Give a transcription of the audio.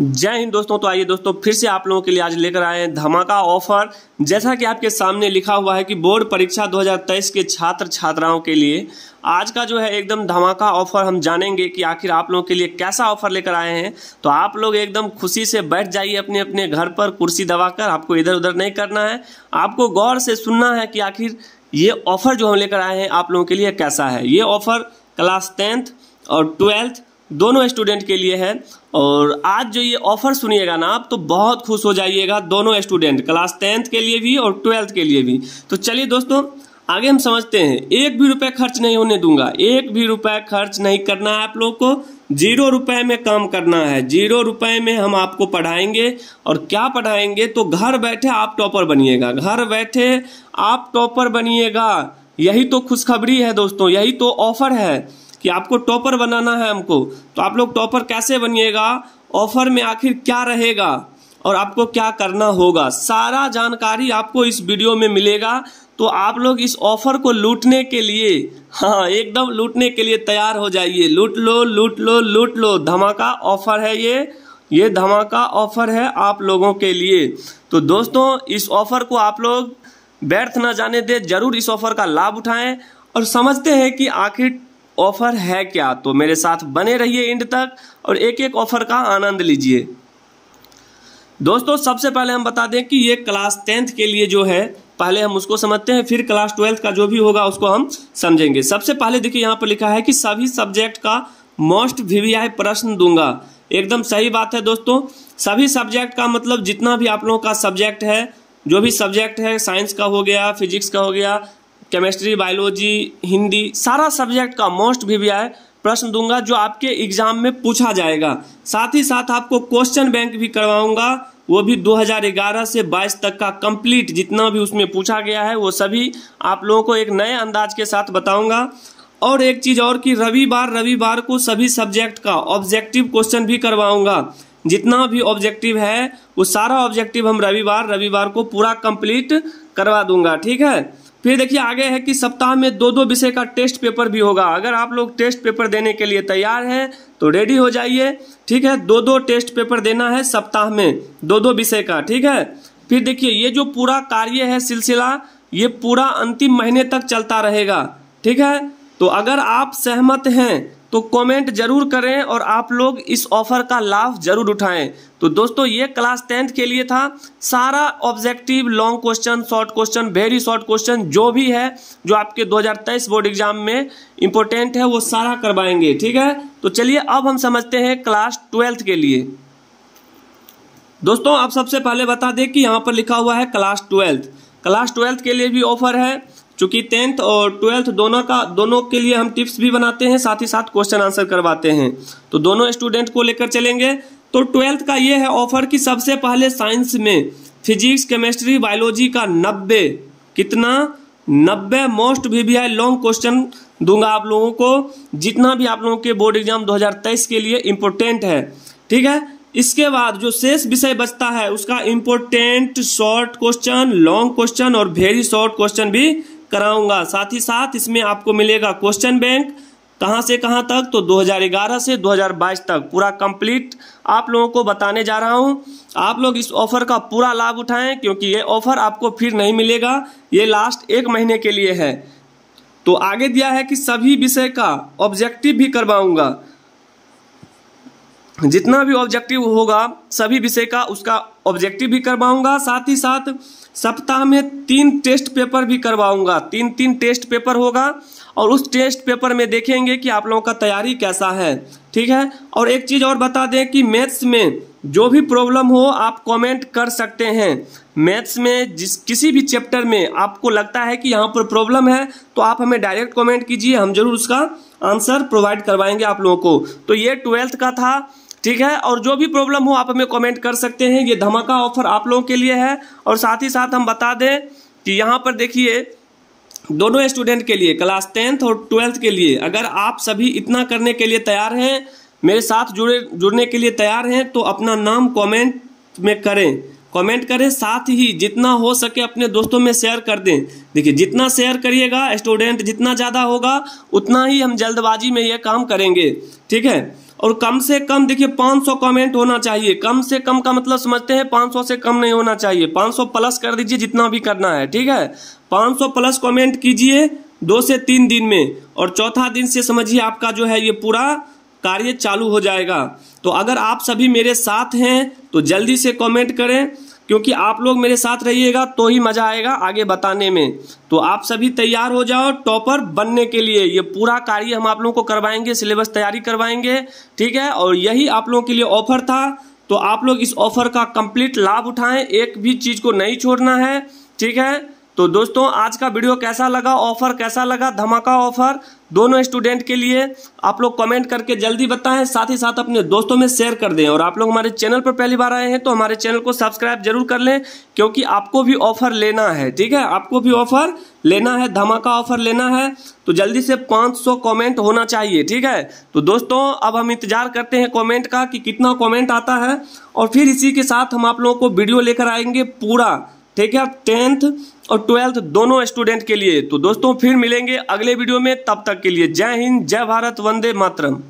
जय हिंद दोस्तों तो आइए दोस्तों फिर से आप लोगों के लिए आज लेकर आए हैं धमाका ऑफर जैसा कि आपके सामने लिखा हुआ है कि बोर्ड परीक्षा 2023 के छात्र छात्राओं के लिए आज का जो है एकदम धमाका ऑफर हम जानेंगे कि आखिर आप लोगों के लिए कैसा ऑफर लेकर आए हैं तो आप लोग एकदम खुशी से बैठ जाइए अपने अपने घर पर कुर्सी दबाकर आपको इधर उधर नहीं करना है आपको गौर से सुनना है कि आखिर ये ऑफर जो हम लेकर आए हैं आप लोगों के लिए कैसा है ये ऑफर क्लास टेंथ और ट्वेल्थ दोनों स्टूडेंट के लिए है और आज जो ये ऑफर सुनिएगा ना आप तो बहुत खुश हो जाइएगा दोनों स्टूडेंट क्लास टेंथ के लिए भी और ट्वेल्थ के लिए भी तो चलिए दोस्तों आगे हम समझते हैं एक भी रुपए खर्च नहीं होने दूंगा एक भी रुपए खर्च नहीं करना है आप लोग को जीरो रुपए में काम करना है जीरो रुपए में हम आपको पढ़ाएंगे और क्या पढ़ाएंगे तो घर बैठे आप टॉपर बनिएगा घर बैठे आप टॉपर बनिएगा यही तो खुशखबरी है दोस्तों यही तो ऑफर है कि आपको टॉपर बनाना है हमको तो आप लोग टॉपर कैसे बनिएगा ऑफर में आखिर क्या रहेगा और आपको क्या करना होगा सारा जानकारी आपको इस वीडियो में मिलेगा तो आप लोग इस ऑफर को लूटने के लिए हाँ एकदम लूटने के लिए तैयार हो जाइए लूट लो लूट लो लूट लो धमाका ऑफर है ये ये धमाका ऑफर है आप लोगों के लिए तो दोस्तों इस ऑफर को आप लोग व्यर्थ ना जाने दे जरूर इस ऑफर का लाभ उठाएं और समझते हैं कि आखिर ऑफर है क्या तो मेरे साथ बने रहिए इंड तक और एक एक ऑफर का आनंद लीजिए दोस्तों सबसे पहले हम बता दें कि ये क्लास टेंथ के लिए जो है पहले हम उसको समझते हैं फिर क्लास ट्वेल्थ का जो भी होगा उसको हम समझेंगे सबसे पहले देखिए यहाँ पर लिखा है कि सभी सब्जेक्ट का मोस्ट वीवीआई प्रश्न दूंगा एकदम सही बात है दोस्तों सभी सब्जेक्ट का मतलब जितना भी आप लोगों का सब्जेक्ट है जो भी सब्जेक्ट है साइंस का हो गया फिजिक्स का हो गया केमिस्ट्री बायोलॉजी हिंदी सारा सब्जेक्ट का मोस्ट भी, भी आए प्रश्न दूंगा जो आपके एग्जाम में पूछा जाएगा साथ ही साथ आपको क्वेश्चन बैंक भी करवाऊंगा वो भी 2011 से 22 तक का कंप्लीट जितना भी उसमें पूछा गया है वो सभी आप लोगों को एक नए अंदाज के साथ बताऊंगा और एक चीज़ और कि रविवार रविवार को सभी सब्जेक्ट का ऑब्जेक्टिव क्वेश्चन भी करवाऊंगा जितना भी ऑब्जेक्टिव है वो सारा ऑब्जेक्टिव हम रविवार रविवार को पूरा कंप्लीट करवा दूंगा ठीक है फिर तो देखिए आगे है कि सप्ताह में दो दो विषय का टेस्ट पेपर भी होगा अगर आप लोग टेस्ट पेपर देने के लिए तैयार हैं तो रेडी हो जाइए ठीक है दो दो टेस्ट पेपर देना है सप्ताह में दो दो विषय का ठीक है फिर देखिए ये जो पूरा कार्य है सिलसिला ये पूरा अंतिम महीने तक चलता रहेगा ठीक है तो अगर आप सहमत हैं तो कमेंट जरूर करें और आप लोग इस ऑफर का लाभ जरूर उठाएं तो दोस्तों ये क्लास टेंथ के लिए था सारा objective long question short question very short question जो भी है जो आपके 2023 बोर्ड एग्जाम में इंपॉर्टेंट है वो सारा करवाएंगे ठीक है तो चलिए अब हम समझते हैं क्लास ट्वेल्थ के लिए दोस्तों आप सबसे पहले बता दें कि यहाँ पर लिखा हुआ है क्लास ट्वेल्थ क्लास ट्वेल्थ के लिए भी ऑफर है चूंकि टेंथ और ट्वेल्थ दोनों का दोनों के लिए हम टिप्स भी बनाते हैं साथ ही साथ क्वेश्चन आंसर करवाते हैं तो दोनों स्टूडेंट को लेकर चलेंगे तो ट्वेल्थ का ये है ऑफर कि सबसे पहले साइंस में फिजिक्स केमिस्ट्री बायोलॉजी का नब्बे कितना नब्बे मोस्ट भी, भी है लॉन्ग क्वेश्चन दूंगा आप लोगों को जितना भी आप लोगों के बोर्ड एग्जाम 2023 के लिए इम्पोर्टेंट है ठीक है इसके बाद जो शेष विषय बचता है उसका important short question long question और वेरी शॉर्ट क्वेश्चन भी कराऊंगा साथ ही साथ इसमें आपको मिलेगा क्वेश्चन बैंक कहां से कहां तक तो 2011 से 2022 तक पूरा कंप्लीट आप लोगों को बताने जा रहा हूं आप लोग इस ऑफर का पूरा लाभ उठाएं क्योंकि ये ऑफर आपको फिर नहीं मिलेगा ये लास्ट एक महीने के लिए है तो आगे दिया है कि सभी विषय का ऑब्जेक्टिव भी करवाऊंगा जितना भी ऑब्जेक्टिव होगा सभी विषय का उसका ऑब्जेक्टिव भी करवाऊंगा साथ ही साथ सप्ताह में तीन टेस्ट पेपर भी करवाऊंगा तीन तीन टेस्ट पेपर होगा और उस टेस्ट पेपर में देखेंगे कि आप लोगों का तैयारी कैसा है ठीक है और एक चीज़ और बता दें कि मैथ्स में जो भी प्रॉब्लम हो आप कमेंट कर सकते हैं मैथ्स में जिस किसी भी चैप्टर में आपको लगता है कि यहाँ पर प्रॉब्लम है तो आप हमें डायरेक्ट कमेंट कीजिए हम जरूर उसका आंसर प्रोवाइड करवाएंगे आप लोगों को तो ये ट्वेल्थ का था ठीक है और जो भी प्रॉब्लम हो आप हमें कमेंट कर सकते हैं ये धमाका ऑफर आप लोगों के लिए है और साथ ही साथ हम बता दें कि यहाँ पर देखिए दोनों स्टूडेंट के लिए क्लास टेंथ और ट्वेल्थ के लिए अगर आप सभी इतना करने के लिए तैयार हैं मेरे साथ जुड़े जुड़ने के लिए तैयार हैं तो अपना नाम कॉमेंट में करें कमेंट करें साथ ही जितना हो सके अपने दोस्तों में शेयर कर दें देखिए जितना शेयर करिएगा स्टूडेंट जितना ज़्यादा होगा उतना ही हम जल्दबाजी में यह काम करेंगे ठीक है और कम से कम देखिए 500 कमेंट होना चाहिए कम से कम का मतलब समझते हैं 500 से कम नहीं होना चाहिए 500 प्लस कर दीजिए जितना भी करना है ठीक है 500 प्लस कमेंट कीजिए दो से तीन दिन में और चौथा दिन से समझिए आपका जो है ये पूरा कार्य चालू हो जाएगा तो अगर आप सभी मेरे साथ हैं तो जल्दी से कॉमेंट करें क्योंकि आप लोग मेरे साथ रहिएगा तो ही मजा आएगा आगे बताने में तो आप सभी तैयार हो जाओ टॉपर बनने के लिए ये पूरा कार्य हम आप लोगों को करवाएंगे सिलेबस तैयारी करवाएंगे ठीक है और यही आप लोगों के लिए ऑफर था तो आप लोग इस ऑफर का कंप्लीट लाभ उठाएं एक भी चीज को नहीं छोड़ना है ठीक है तो दोस्तों आज का वीडियो कैसा लगा ऑफर कैसा लगा धमाका ऑफर दोनों स्टूडेंट के लिए आप लोग कमेंट करके जल्दी बताएं साथ ही साथ अपने दोस्तों में शेयर कर दें और आप लोग हमारे चैनल पर पहली बार आए हैं तो हमारे चैनल को सब्सक्राइब जरूर कर लें क्योंकि आपको भी ऑफर लेना है ठीक है आपको भी ऑफर लेना है धमाका ऑफर लेना है तो जल्दी से पाँच कमेंट होना चाहिए ठीक है तो दोस्तों अब हम इंतजार करते हैं कॉमेंट का कि कितना कॉमेंट आता है और फिर इसी के साथ हम आप लोगों को वीडियो लेकर आएंगे पूरा ठीक है टेंथ और ट्वेल्थ दोनों स्टूडेंट के लिए तो दोस्तों फिर मिलेंगे अगले वीडियो में तब तक के लिए जय हिंद जय भारत वंदे मातरम